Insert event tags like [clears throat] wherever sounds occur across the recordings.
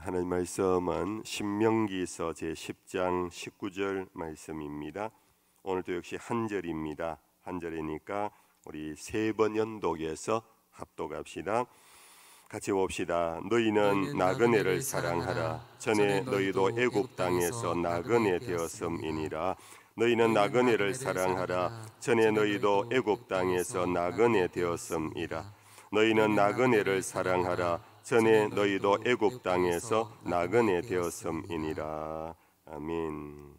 하나님 말씀은 신명기서 제10장 19절 말씀입니다. 오늘도 역시 한 절입니다. 한 절이니까 우리 세 번 연독에서 합독합시다. 같이 봅시다. 너희는 나그네를 사랑하라. 전에 너희도 애굽 땅에서 나그네 되었음이니라. 너희는 나그네를 사랑하라. 전에 너희도 애굽 땅에서 나그네 되었음이라. 너희는 나그네를 사랑하라. 전에 너희도 애굽 땅에서 나그네 되었음이니라. 아멘.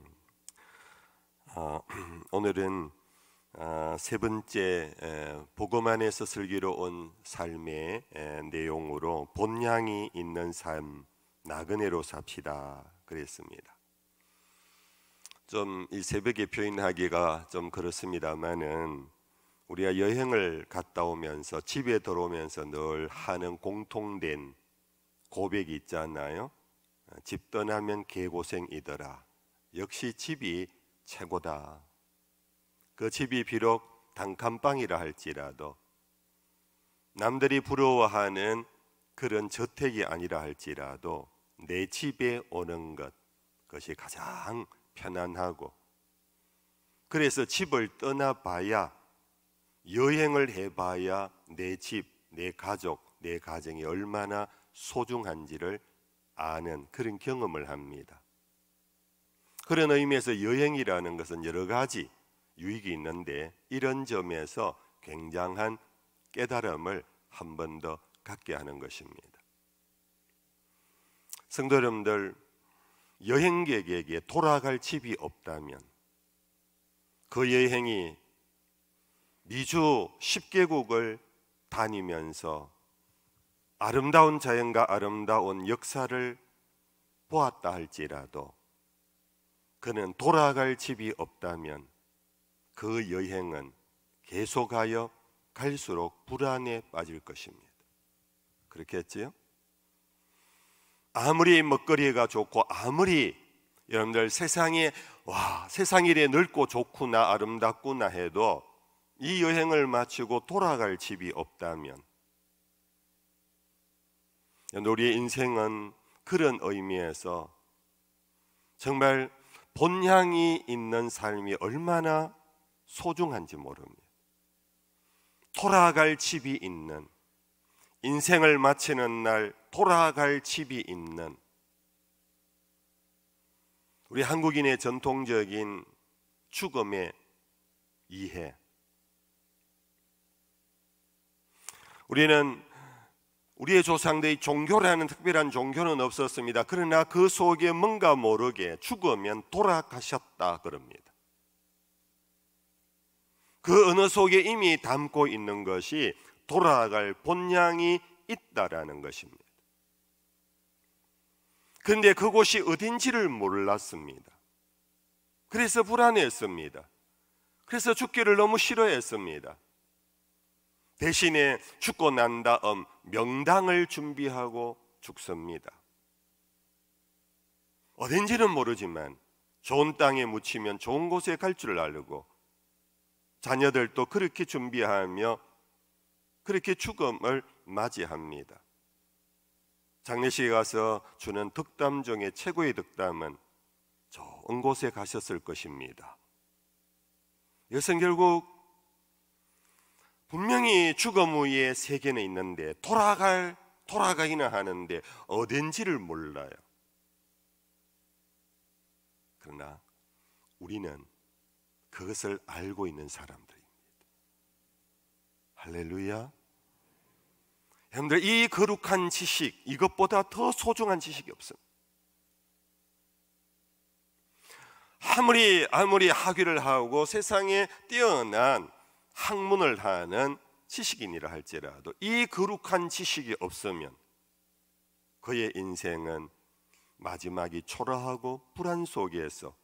아, [clears throat] 오늘은 아, 세 번째 복음 안에서 슬기로 온 삶의 에, 내용으로 본향이 있는 삶 나그네로 삽시다 그랬습니다. 좀 이 새벽에 표현하기가 좀 그렇습니다만은 우리가 여행을 갔다 오면서 집에 들어오면서 늘 하는 공통된 고백이 있지 않나요? 어, 집 떠나면 개고생이더라. 역시 집이 최고다. 그 집이 비록 단칸방이라 할지라도 남들이 부러워하는 그런 저택이 아니라 할지라도 내 집에 오는 것 그것이 가장 편안하고 그래서 집을 떠나봐야 여행을 해봐야 내 집, 내 가족, 내 가정이 얼마나 소중한지를 아는 그런 경험을 합니다. 그런 의미에서 여행이라는 것은 여러 가지 유익이 있는데 이런 점에서 굉장한 깨달음을 한 번 더 갖게 하는 것입니다. 성도 여러분들 여행객에게 돌아갈 집이 없다면 그 여행이 미주 10개국을 다니면서 아름다운 자연과 아름다운 역사를 보았다 할지라도 그는 돌아갈 집이 없다면 그 여행은 계속하여 갈수록 불안에 빠질 것입니다. 그렇겠지요? 아무리 먹거리가 좋고 아무리 여러분들 세상에 와 세상 일이 넓고 좋구나 아름답구나 해도 이 여행을 마치고 돌아갈 집이 없다면 우리의 인생은 그런 의미에서 정말 본향이 있는 삶이 얼마나 소중한지 모릅니다. 돌아갈 집이 있는 인생을 마치는 날 돌아갈 집이 있는 우리 한국인의 전통적인 죽음의 이해 우리는 우리의 조상들이 종교라는 특별한 종교는 없었습니다. 그러나 그 속에 뭔가 모르게 죽으면 돌아가셨다 그럽니다. 그 언어 속에 이미 담고 있는 것이 돌아갈 본향이 있다라는 것입니다. 근데 그곳이 어딘지를 몰랐습니다. 그래서 불안했습니다. 그래서 죽기를 너무 싫어했습니다. 대신에 죽고 난 다음 명당을 준비하고 죽습니다. 어딘지는 모르지만 좋은 땅에 묻히면 좋은 곳에 갈 줄을 알고 자녀들도 그렇게 준비하며 그렇게 죽음을 맞이합니다. 장례식에 가서 주는 득담 중에 최고의 득담은 좋은 곳에 가셨을 것입니다. 이것은 결국 분명히 죽음 후에 세계는 있는데 돌아갈 돌아가기는 하는데 어딘지를 몰라요. 그러나 우리는 그것을 알고 있는 사람들입니다. 할렐루야. 여러분들 이 거룩한 지식 이것보다 더 소중한 지식이 없습니다. 아무리 아무리 학위를 하고 세상에 뛰어난 학문을 하는 지식인이라 할지라도 이 거룩한 지식이 없으면 그의 인생은 마지막이 초라하고 불안 속에서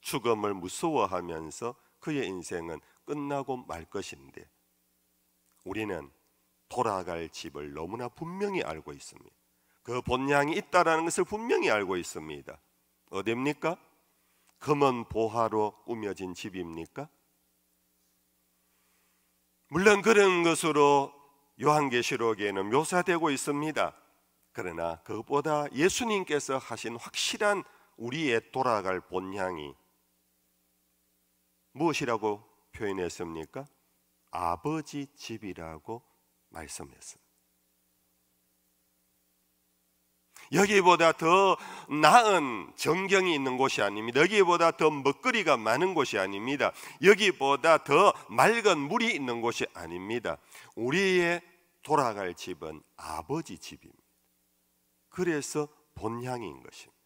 죽음을 무서워하면서 그의 인생은 끝나고 말 것인데 우리는 돌아갈 집을 너무나 분명히 알고 있습니다. 그 본향이 있다라는 것을 분명히 알고 있습니다. 어딥니까? 금은 보화로 꾸며진 집입니까? 물론 그런 것으로 요한계시록에는 묘사되고 있습니다. 그러나 그것보다 예수님께서 하신 확실한 우리의 돌아갈 본향이 무엇이라고 표현했습니까? 아버지 집이라고 말씀했습니다. 여기보다 더 나은 정경이 있는 곳이 아닙니다. 여기보다 더 먹거리가 많은 곳이 아닙니다. 여기보다 더 맑은 물이 있는 곳이 아닙니다. 우리의 돌아갈 집은 아버지 집입니다. 그래서 본향인 것입니다.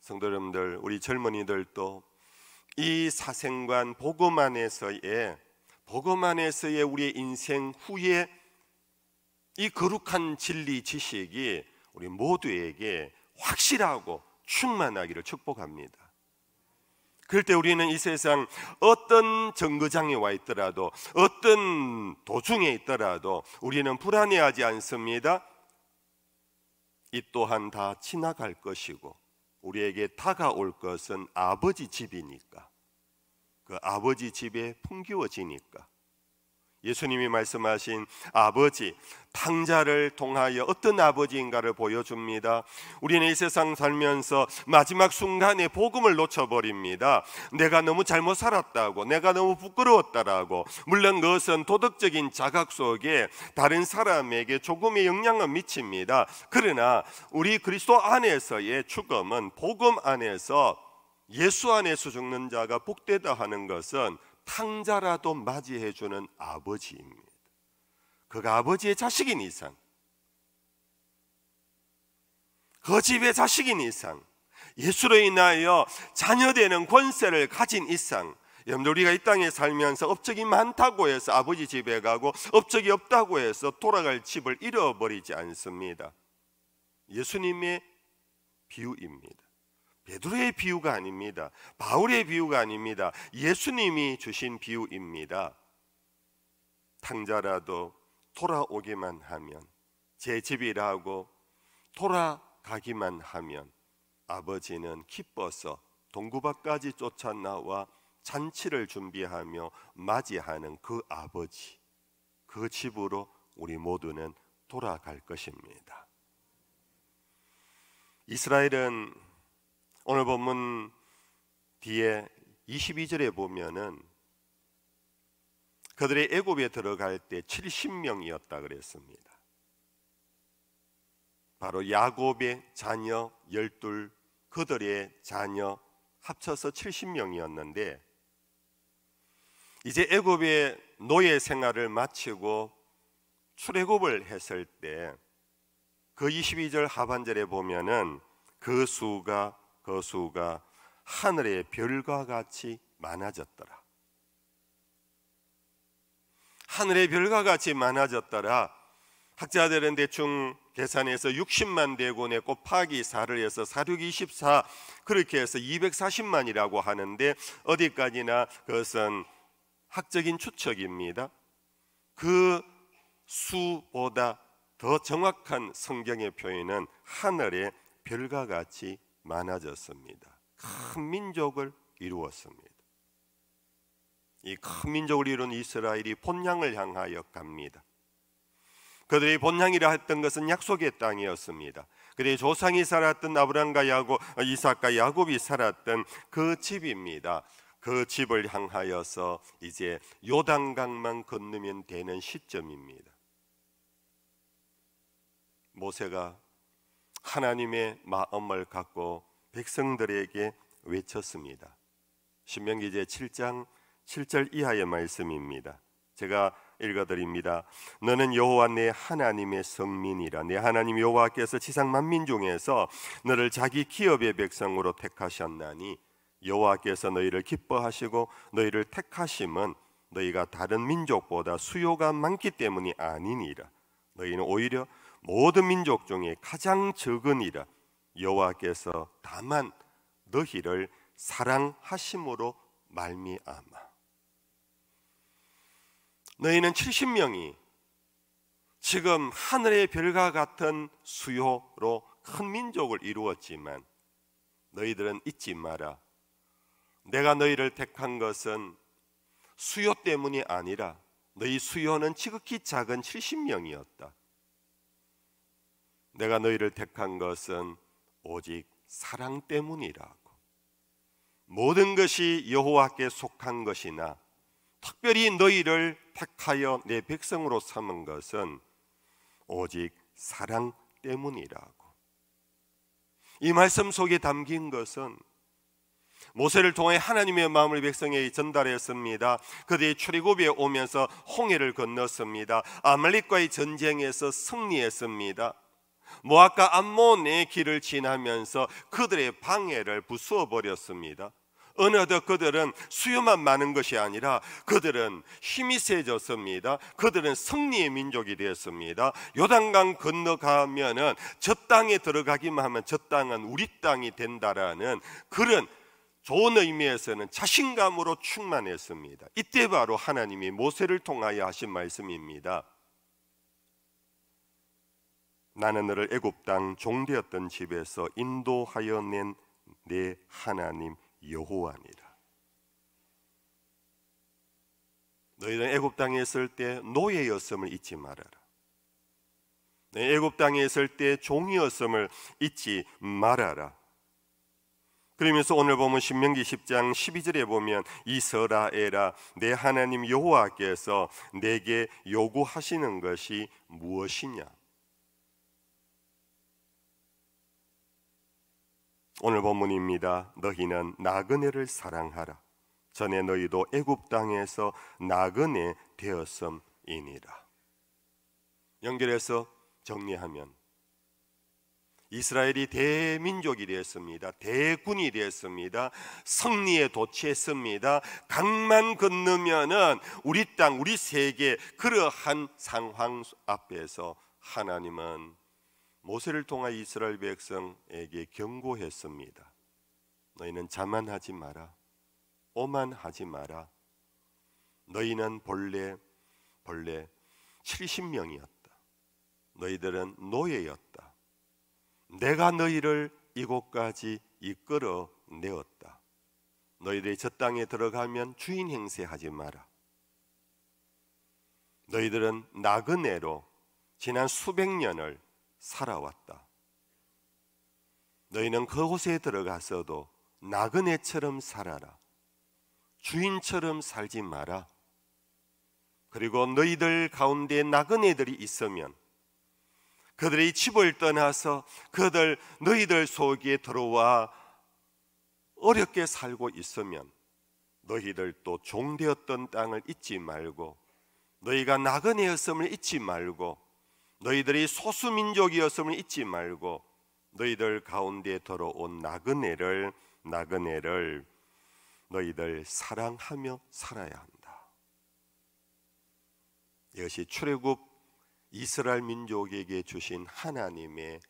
성도 여러분들, 우리 젊은이들도 이 사생관 복음 안에서의 복음 안에서의 우리의 인생 후에 이 거룩한 진리 지식이 우리 모두에게 확실하고 충만하기를 축복합니다. 그럴 때 우리는 이 세상 어떤 정거장에 와 있더라도 어떤 도중에 있더라도 우리는 불안해하지 않습니다. 이 또한 다 지나갈 것이고 우리에게 다가올 것은 아버지 집이니까 그 아버지 집에 풍기워지니까 예수님이 말씀하신 아버지 탕자를 통하여 어떤 아버지인가를 보여줍니다. 우리는 이 세상 살면서 마지막 순간에 복음을 놓쳐버립니다. 내가 너무 잘못 살았다고, 내가 너무 부끄러웠다라고. 물론 그것은 도덕적인 자각 속에 다른 사람에게 조금의 영향을 미칩니다. 그러나 우리 그리스도 안에서의 죽음은 복음 안에서 예수 안에서 죽는 자가 복되다 하는 것은 탕자라도 맞이해 주는 아버지입니다. 그가 아버지의 자식인 이상 그 집의 자식인 이상 예수로 인하여 자녀되는 권세를 가진 이상 여러분 우리가 이 땅에 살면서 업적이 많다고 해서 아버지 집에 가고 업적이 없다고 해서 돌아갈 집을 잃어버리지 않습니다. 예수님의 비유입니다. 베드로의 비유가 아닙니다. 바울의 비유가 아닙니다. 예수님이 주신 비유입니다. 당자라도 돌아오기만 하면 제 집이라고 돌아가기만 하면 아버지는 기뻐서 동구밭까지 쫓아 나와 잔치를 준비하며 맞이하는 그 아버지 그 집으로 우리 모두는 돌아갈 것입니다. 이스라엘은 오늘 본문 뒤에 22절에 보면은 그들의 애굽에 들어갈 때 70명이었다 그랬습니다. 바로 야곱의 자녀 12 그들의 자녀 합쳐서 70명이었는데 이제 애굽의 노예 생활을 마치고 출애굽을 했을 때 그 22절 하반절에 보면은 그 수가 그 수가 하늘의 별과 같이 많아졌더라. 하늘의 별과 같이 많아졌더라. 학자들은 대충 계산해서 60만 대군에 곱하기 4를 해서 4624 그렇게 해서 240만이라고 하는데 어디까지나 그것은 학적인 추측입니다. 그 수보다 더 정확한 성경의 표현은 하늘의 별과 같이 많아졌습니다. 큰 민족을 이루었습니다. 이 큰 민족을 이룬 이스라엘이 본향을 향하여 갑니다. 그들이 본향이라 했던 것은 약속의 땅이었습니다. 그들의 조상이 살았던 아브람과 야곱, 어, 이삭과 야곱이 살았던 그 집입니다. 그 집을 향하여서 이제 요단강만 건너면 되는 시점입니다. 모세가 하나님의 마음을 갖고 백성들에게 외쳤습니다. 신명기 제7장 7절 이하의 말씀입니다. 제가 읽어드립니다. 너는 여호와 내 하나님의 성민이라 내 하나님 여호와께서 지상 만민 중에서 너를 자기 기업의 백성으로 택하셨나니 여호와께서 너희를 기뻐하시고 너희를 택하심은 너희가 다른 민족보다 수요가 많기 때문이 아니니라 너희는 오히려 모든 민족 중에 가장 적으니라 여호와께서 다만 너희를 사랑하심으로 말미암아 너희는 70명이 지금 하늘의 별과 같은 수요로 큰 민족을 이루었지만 너희들은 잊지 마라 내가 너희를 택한 것은 수요 때문이 아니라 너희 수요는 지극히 작은 70명이었다 내가 너희를 택한 것은 오직 사랑 때문이라고. 모든 것이 여호와께 속한 것이나 특별히 너희를 택하여 내 백성으로 삼은 것은 오직 사랑 때문이라고. 이 말씀 속에 담긴 것은 모세를 통해 하나님의 마음을 백성에게 전달했습니다. 그들이 출애굽에 오면서 홍해를 건넜습니다. 아말렉과의 전쟁에서 승리했습니다. 모압과 암몬의 길을 지나면서 그들의 방해를 부수어 버렸습니다. 어느덧 그들은 수요만 많은 것이 아니라 그들은 힘이 세졌습니다. 그들은 승리의 민족이 되었습니다. 요단강 건너가면은 저 땅에 들어가기만 하면 저 땅은 우리 땅이 된다라는 그런 좋은 의미에서는 자신감으로 충만했습니다. 이때 바로 하나님이 모세를 통하여 하신 말씀입니다. 나는 너를 애굽 땅 종되었던 집에서 인도하여 낸 내 하나님 여호와니라. 너희는 애굽 땅에 있을 때 노예였음을 잊지 말아라. 애굽 땅에 있을 때 종이었음을 잊지 말아라. 그러면서 오늘 보면 신명기 10장 12절에 보면 이스라엘아 내 하나님 여호와께서 내게 요구하시는 것이 무엇이냐? 오늘 본문입니다. 너희는 나그네를 사랑하라. 전에 너희도 애굽 땅에서 나그네 되었음이니라. 연결해서 정리하면 이스라엘이 대민족이 되었습니다. 대군이 되었습니다. 승리에 도취했습니다. 강만 건너면은 우리 땅, 우리 세계 그러한 상황 앞에서 하나님은 모세를 통하여 이스라엘 백성에게 경고했습니다. 너희는 자만하지 마라. 오만하지 마라. 너희는 본래 본래 70명이었다. 너희들은 노예였다. 내가 너희를 이곳까지 이끌어 내었다. 너희들이 저 땅에 들어가면 주인 행세하지 마라. 너희들은 나그네로 지난 수백 년을 살아왔다. 너희는 그곳에 들어가서도 나그네처럼 살아라. 주인처럼 살지 마라. 그리고 너희들 가운데 나그네들이 있으면 그들의 집을 떠나서 그들 너희들 속에 들어와 어렵게 살고 있으면 너희들 또 종되었던 땅을 잊지 말고 너희가 나그네였음을 잊지 말고 너희들이 소수민족이었음을 잊지 말고 너희들 가운데 들어온 나그네를 나그네를 너희들 사랑하며 살아야 한다. 이것이 출애굽 이스라엘 민족에게 주신 하나님의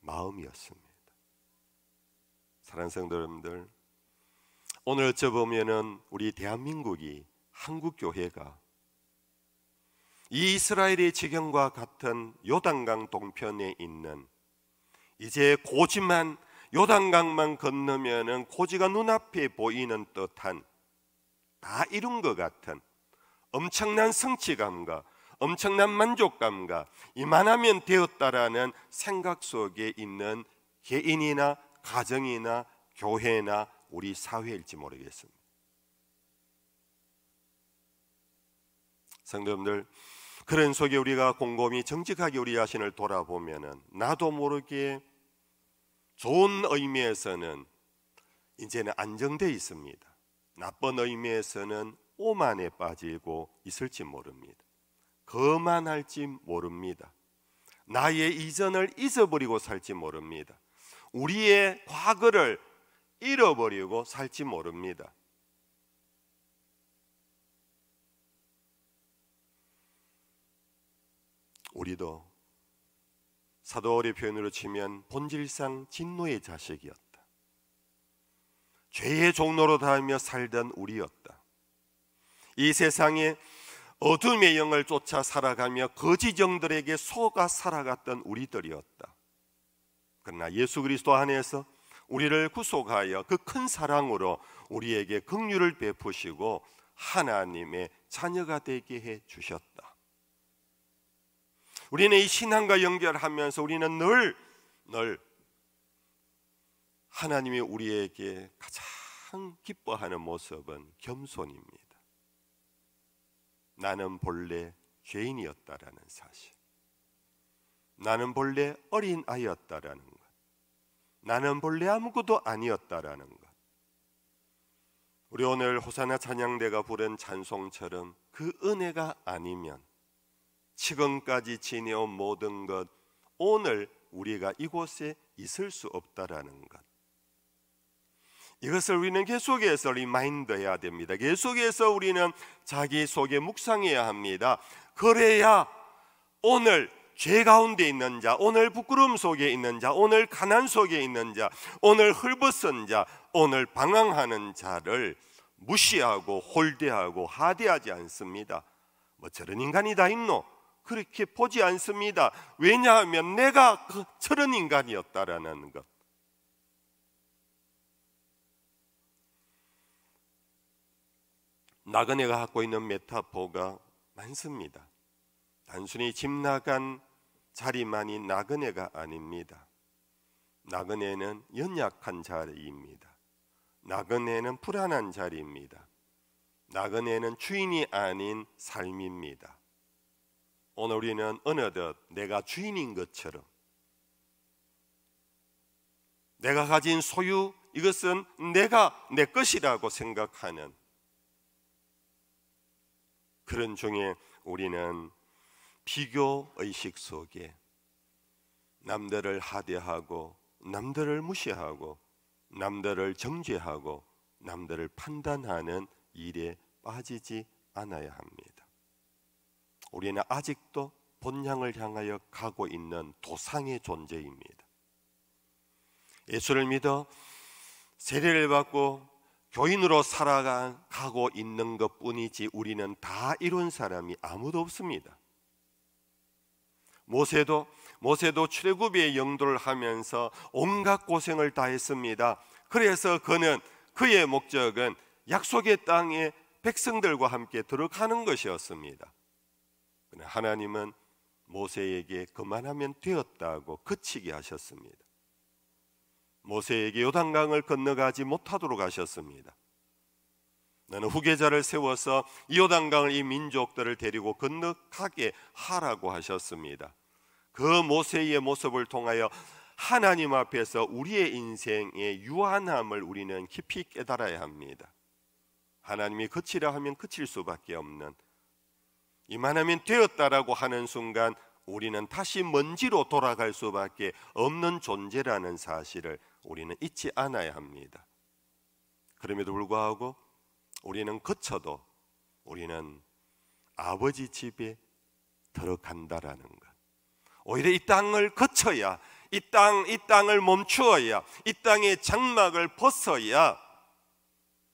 마음이었습니다. 사랑하는 성도 여러분들, 오늘 어쩌 보면은 우리 대한민국이 한국 교회가 이스라엘의 지경과 같은 요단강 동편에 있는 이제 고지만 요단강만 건너면은 고지가 눈앞에 보이는 듯한 다 이룬 것 같은 엄청난 성취감과 엄청난 만족감과 이만하면 되었다라는 생각 속에 있는 개인이나 가정이나 교회나 우리 사회일지 모르겠습니다. 성도님들 그런 속에 우리가 곰곰이 정직하게 우리 자신을 돌아보면은 나도 모르게 좋은 의미에서는 이제는 안정돼 있습니다. 나쁜 의미에서는 오만에 빠지고 있을지 모릅니다. 거만할지 모릅니다. 나의 이전을 잊어버리고 살지 모릅니다. 우리의 과거를 잃어버리고 살지 모릅니다. 우리도 사도의 표현으로 치면 본질상 진노의 자식이었다. 죄의 종로로 다하며 살던 우리였다. 이 세상에 어둠의 영을 쫓아 살아가며 거지정들에게 속아 살아갔던 우리들이었다. 그러나 예수 그리스도 안에서 우리를 구속하여 그 큰 사랑으로 우리에게 긍휼을 베푸시고 하나님의 자녀가 되게 해 주셨다. 우리는 이 신앙과 연결하면서 우리는 늘, 늘 하나님이 우리에게 가장 기뻐하는 모습은 겸손입니다. 나는 본래 죄인이었다라는 사실. 나는 본래 어린 아이였다라는 것. 나는 본래 아무것도 아니었다라는 것. 우리 오늘 호사나 찬양대가 부른 찬송처럼 그 은혜가 아니면 지금까지 지내온 모든 것 오늘 우리가 이곳에 있을 수 없다라는 것. 이것을 우리는 계속해서 리마인드해야 됩니다. 계속해서 우리는 자기 속에 묵상해야 합니다. 그래야 오늘 죄 가운데 있는 자, 오늘 부끄럼 속에 있는 자, 오늘 가난 속에 있는 자, 오늘 헐벗은 자, 오늘 방황하는 자를 무시하고 홀대하고 하대하지 않습니다. 뭐 저런 인간이 다 있노? 그렇게 보지 않습니다. 왜냐하면 내가 그 저런 인간이었다라는 것. 나그네가 갖고 있는 메타포가 많습니다. 단순히 집 나간 자리만이 나그네가 아닙니다. 나그네는 연약한 자리입니다. 나그네는 불안한 자리입니다. 나그네는 주인이 아닌 삶입니다. 오늘 우리는 어느덧 내가 주인인 것처럼 내가 가진 소유 이것은 내가 내 것이라고 생각하는 그런 중에 우리는 비교 의식 속에 남들을 하대하고 남들을 무시하고 남들을 정죄하고 남들을 판단하는 일에 빠지지 않아야 합니다. 우리는 아직도 본향을 향하여 가고 있는 도상의 존재입니다. 예수를 믿어 세례를 받고 교인으로 살아가고 있는 것 뿐이지 우리는 다 이룬 사람이 아무도 없습니다. 모세도 모세도 출애굽의 영도를 하면서 온갖 고생을 다했습니다. 그래서 그는 그의 목적은 약속의 땅에 백성들과 함께 들어가는 것이었습니다. 하나님은 모세에게 그만하면 되었다고 그치게 하셨습니다. 모세에게 요단강을 건너가지 못하도록 하셨습니다. 나는 후계자를 세워서 요단강을 이 민족들을 데리고 건너가게 하라고 하셨습니다. 그 모세의 모습을 통하여 하나님 앞에서 우리의 인생의 유한함을 우리는 깊이 깨달아야 합니다. 하나님이 그치라 하면 그칠 수밖에 없는 이만하면 되었다라고 하는 순간 우리는 다시 먼지로 돌아갈 수밖에 없는 존재라는 사실을 우리는 잊지 않아야 합니다. 그럼에도 불구하고 우리는 거쳐도 우리는 아버지 집에 들어간다라는 것. 오히려 이 땅을 거쳐야 이 땅, 이 땅을 멈추어야 이 땅의 장막을 벗어야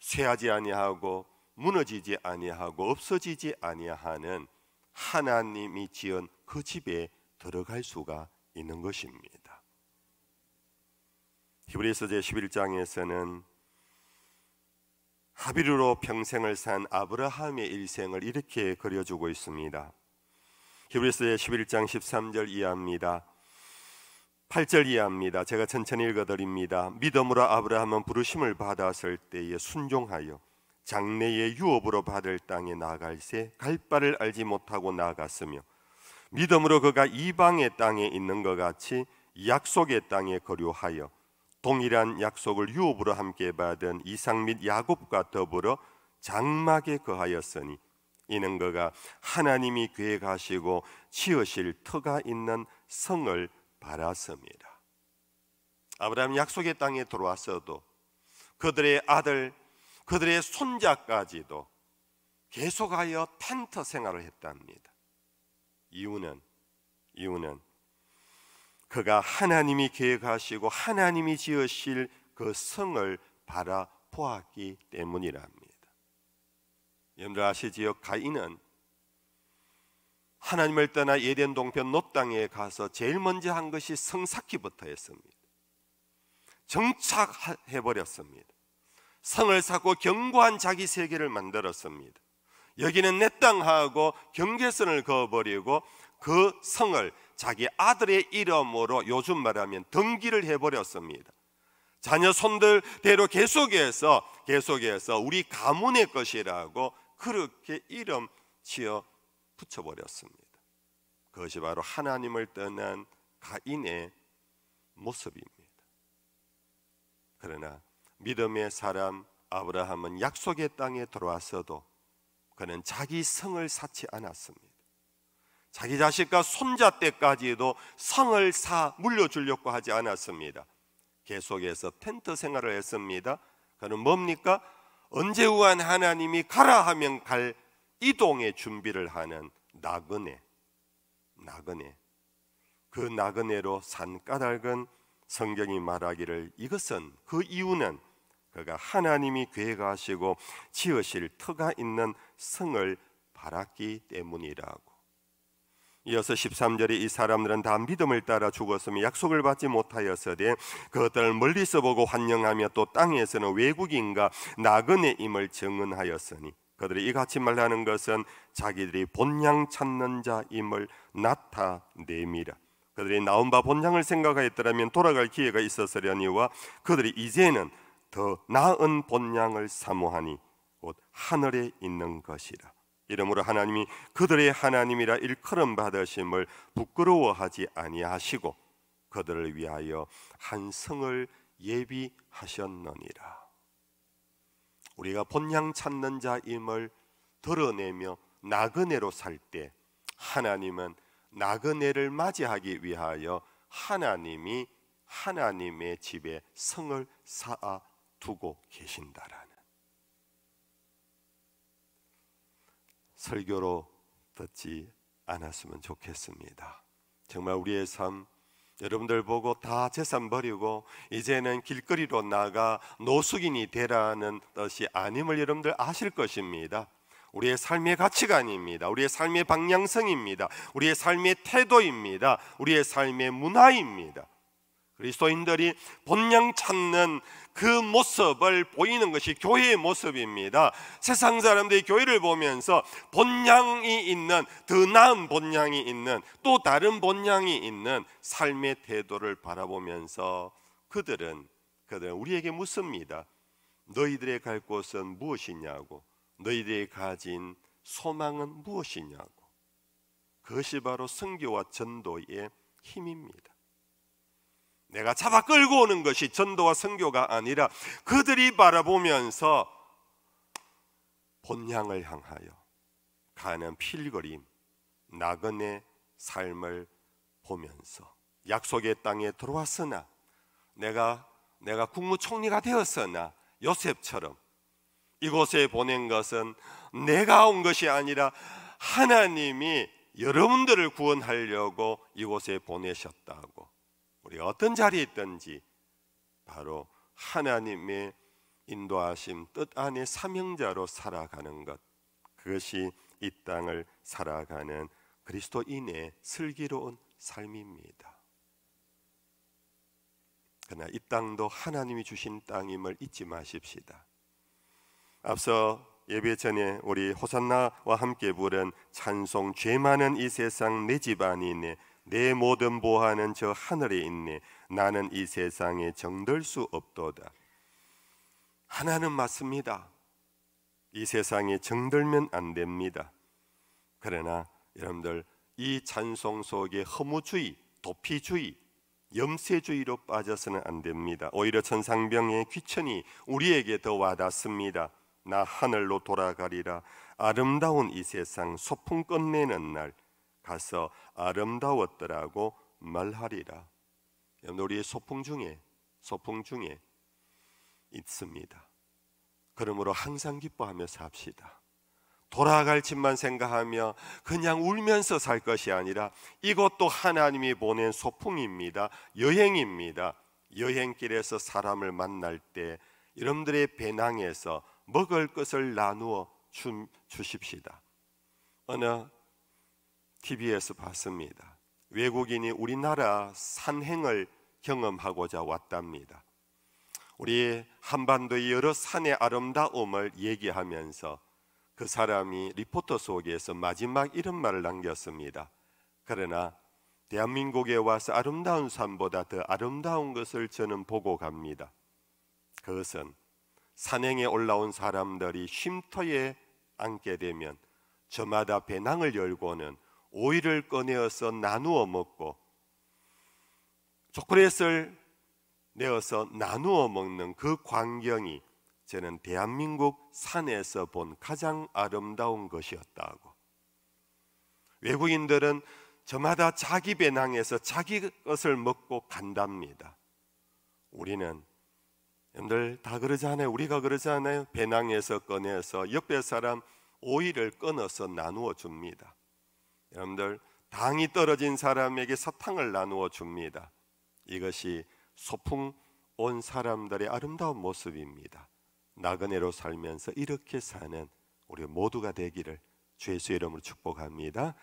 쇠하지 아니하고 무너지지 아니하고 없어지지 아니하는 하나님이 지은 그 집에 들어갈 수가 있는 것입니다. 히브리서 제11장에서는 하비루로 평생을 산 아브라함의 일생을 이렇게 그려주고 있습니다. 히브리서 1 1장 13절 이하입니다. 8절 이하입니다. 제가 천천히 읽어드립니다. 믿음으로 아브라함은 부르심을 받았을 때에 순종하여 장래의 유업으로 받을 땅에 나갈새 갈 바를 알지 못하고 나갔으며 믿음으로 그가 이방의 땅에 있는 것 같이 약속의 땅에 거류하여 동일한 약속을 유업으로 함께 받은 이상및 야곱과 더불어 장막에 거하였으니 이는 그가 하나님이 계획하시고 치으실 터가 있는 성을 바라섭니다 아브라함 약속의 땅에 들어왔어도 그들의 아들 그들의 손자까지도 계속하여 텐트 생활을 했답니다. 이유는 이유는 그가 하나님이 계획하시고 하나님이 지으실 그 성을 바라보았기 때문이랍니다. 여러분 아시지요? 가인은 하나님을 떠나 예덴 동편 놋 땅에 가서 제일 먼저 한 것이 성삭기부터 했습니다. 정착해 버렸습니다. 성을 쌓고 견고한 자기 세계를 만들었습니다. 여기는 내땅 하고 경계선을 그어버리고 그 성을 자기 아들의 이름으로 요즘 말하면 등기를 해버렸습니다. 자녀 손들대로 계속해서 계속해서 우리 가문의 것이라고 그렇게 이름 지어 붙여버렸습니다. 그것이 바로 하나님을 떠난 가인의 모습입니다. 그러나 믿음의 사람 아브라함은 약속의 땅에 들어왔어도 그는 자기 성을 사치 않았습니다. 자기 자식과 손자 때까지도 성을 사 물려주려고 하지 않았습니다. 계속해서 텐트 생활을 했습니다. 그는 뭡니까? 언제 우한 하나님이 가라 하면 갈 이동의 준비를 하는 나그네, 나그네. 그 나그네로 산 까닭은 성경이 말하기를 이것은 그 이유는 그가 하나님이 계획하시고 지으실 터가 있는 성을 바랐기 때문이라고. 이어서 13절에 이 사람들은 다 믿음을 따라 죽었으며 약속을 받지 못하였으되 그것들을 멀리서 보고 환영하며 또 땅에서는 외국인과 나그네임을 증언하였으니 그들이 이같이 말하는 것은 자기들이 본향 찾는 자임을 나타내미라 그들이 나온 바 본향을 생각하였더라면 돌아갈 기회가 있었으려니와 그들이 이제는 더 나은 본향을 사모하니 곧 하늘에 있는 것이라. 이러므로 하나님이 그들의 하나님이라 일컬음 받으심을 부끄러워하지 아니하시고 그들을 위하여 한 성을 예비하셨느니라. 우리가 본향 찾는 자임을 드러내며 나그네로 살 때 하나님은 나그네를 맞이하기 위하여 하나님이 하나님의 집에 성을 쌓아 두고 계신다라는 설교로 듣지 않았으면 좋겠습니다. 정말 우리의 삶 여러분들 보고 다 재산 버리고 이제는 길거리로 나가 노숙인이 되라는 뜻이 아님을 여러분들 아실 것입니다. 우리의 삶의 가치관입니다. 우리의 삶의 방향성입니다. 우리의 삶의 태도입니다. 우리의 삶의 문화입니다. 그리스도인들이 본향 찾는 그 모습을 보이는 것이 교회의 모습입니다. 세상 사람들이 교회를 보면서 본향이 있는 더 나은 본향이 있는 또 다른 본향이 있는 삶의 태도를 바라보면서 그들은 그들은 우리에게 묻습니다. 너희들의 갈 곳은 무엇이냐고 너희들이 가진 소망은 무엇이냐고 그것이 바로 선교와 전도의 힘입니다. 내가 잡아 끌고 오는 것이 전도와 선교가 아니라 그들이 바라보면서 본향을 향하여 가는 필거림, 나그네 삶을 보면서 약속의 땅에 들어왔으나 내가 내가 국무총리가 되었으나 요셉처럼 이곳에 보낸 것은 내가 온 것이 아니라 하나님이 여러분들을 구원하려고 이곳에 보내셨다고 우리 어떤 자리에 있든지 바로 하나님의 인도하심 뜻 안에 사명자로 살아가는 것 그것이 이 땅을 살아가는 그리스도인의 슬기로운 삶입니다. 그러나 이 땅도 하나님이 주신 땅임을 잊지 마십시다. 앞서 예배 전에 우리 호산나와 함께 부른 찬송 죄 많은 이 세상 내 집안이네 내 모든 보화는 저 하늘에 있네 나는 이 세상에 정들 수 없도다 하나는 맞습니다 이 세상에 정들면 안 됩니다 그러나 여러분들 이 찬송 속에 허무주의, 도피주의, 염세주의로 빠져서는 안 됩니다. 오히려 천상병의 귀천이 우리에게 더 와닿습니다. 나 하늘로 돌아가리라 아름다운 이 세상 소풍 끝내는 날 가서 아름다웠더라고 말하리라. 우리의 소풍 중에 소풍 중에 있습니다. 그러므로 항상 기뻐하며 삽시다. 돌아갈 집만 생각하며 그냥 울면서 살 것이 아니라 이것도 하나님이 보낸 소풍입니다. 여행입니다. 여행길에서 사람을 만날 때 여러분들의 배낭에서 먹을 것을 나누어 주, 주십시다. 어느 TV에서 봤습니다. 외국인이 우리나라 산행을 경험하고자 왔답니다. 우리 한반도의 여러 산의 아름다움을 얘기하면서 그 사람이 리포터 속에서 마지막 이런 말을 남겼습니다. 그러나 대한민국에 와서 아름다운 산보다 더 아름다운 것을 저는 보고 갑니다. 그것은 산행에 올라온 사람들이 쉼터에 앉게 되면 저마다 배낭을 열고는 오이를 꺼내어서 나누어 먹고 초콜릿을 내어서 나누어 먹는 그 광경이 저는 대한민국 산에서 본 가장 아름다운 것이었다고. 외국인들은 저마다 자기 배낭에서 자기 것을 먹고 간답니다. 우리는 여러분들 다 그러지 않아요? 우리가 그러지 않아요? 배낭에서 꺼내서 옆에 사람 오이를 끊어서 나누어 줍니다. 여러분들 당이 떨어진 사람에게 사탕을 나누어 줍니다. 이것이 소풍 온 사람들의 아름다운 모습입니다. 나그네로 살면서 이렇게 사는 우리 모두가 되기를 주의 수 이름으로 축복합니다.